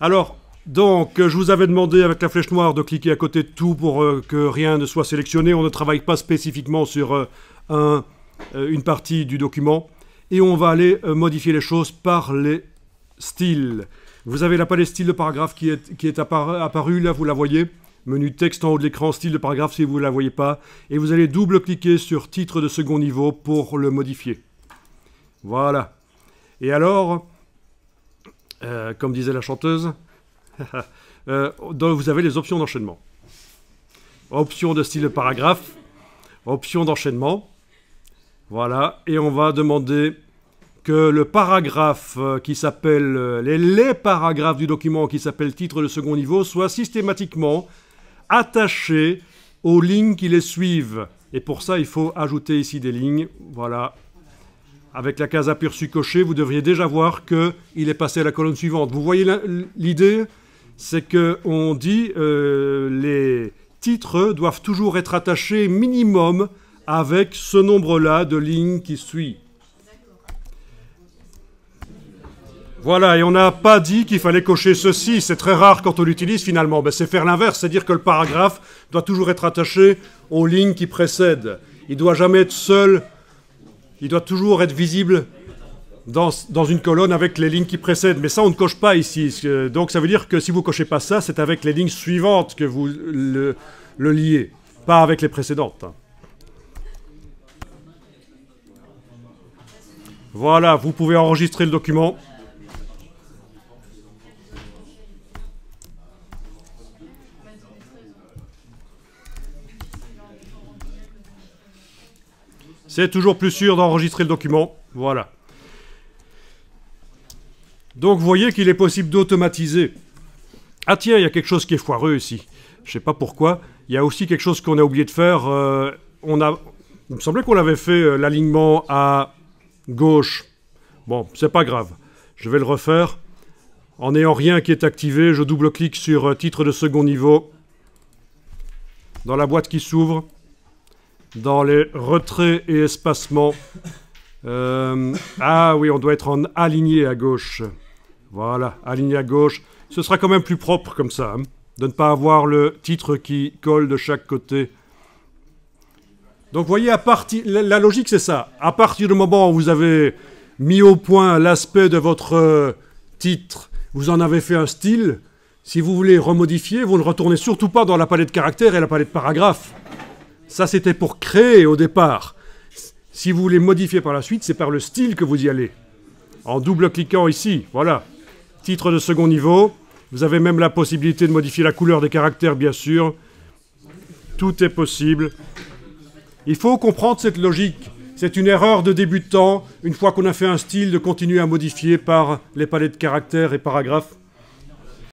Alors, donc, euh, je vous avais demandé avec la flèche noire de cliquer à côté de tout pour euh, que rien ne soit sélectionné. On ne travaille pas spécifiquement sur euh, une partie du document. Et on va aller modifier les choses par les styles. Vous avez la palette style de paragraphe qui est, qui est là vous la voyez. Menu texte en haut de l'écran, style de paragraphe si vous ne la voyez pas. Et vous allez double-cliquer sur titre de second niveau pour le modifier. Voilà. Et alors, euh, comme disait la chanteuse, euh, vous avez les options d'enchaînement. Option de style paragraphe, option d'enchaînement. Voilà, et on va demander que le paragraphe euh, qui s'appelle, les, les paragraphes du document qui s'appelle titre de second niveau soient systématiquement attachés aux lignes qui les suivent. Et pour ça, il faut ajouter ici des lignes. Voilà, avec la case à su cochée, vous devriez déjà voir qu'il est passé à la colonne suivante. Vous voyez l'idée C'est qu'on dit euh, les titres doivent toujours être attachés minimum avec ce nombre-là de lignes qui suit. Voilà, et on n'a pas dit qu'il fallait cocher ceci, c'est très rare quand on l'utilise finalement, ben, c'est faire l'inverse, c'est dire que le paragraphe doit toujours être attaché aux lignes qui précèdent. Il ne doit jamais être seul il doit toujours être visible dans, une colonne avec les lignes qui précèdent. Mais ça, on ne coche pas ici. Donc ça veut dire que si vous ne cochez pas ça, c'est avec les lignes suivantes que vous le, le liez, pas avec les précédentes. Voilà, vous pouvez enregistrer le document. C'est toujours plus sûr d'enregistrer le document. Voilà. Donc vous voyez qu'il est possible d'automatiser. Ah tiens, il y a quelque chose qui est foireux ici. Je sais pas pourquoi. Il y a aussi quelque chose qu'on a oublié de faire. Euh, on a, il me semblait qu'on avait fait euh, l'alignement à gauche. Bon, c'est pas grave. Je vais le refaire. En n'ayant rien qui est activé, je double-clique sur euh, titre de second niveau dans la boîte qui s'ouvre dans les retraits et espacements. Euh, ah oui, on doit être en aligné à gauche. Voilà, aligné à gauche. Ce sera quand même plus propre comme ça, hein, de ne pas avoir le titre qui colle de chaque côté. Donc vous voyez, à partir, la, logique c'est ça. À partir du moment où vous avez mis au point l'aspect de votre euh, titre, vous en avez fait un style, si vous voulez remodifier, vous ne retournez surtout pas dans la palette de caractères et la palette de paragraphe. Ça, c'était pour créer au départ. Si vous voulez modifier par la suite, c'est par le style que vous y allez. En double-cliquant ici, voilà. Titre de second niveau. Vous avez même la possibilité de modifier la couleur des caractères, bien sûr. Tout est possible. Il faut comprendre cette logique. C'est une erreur de débutant, une fois qu'on a fait un style, de continuer à modifier par les palettes de caractères et paragraphes.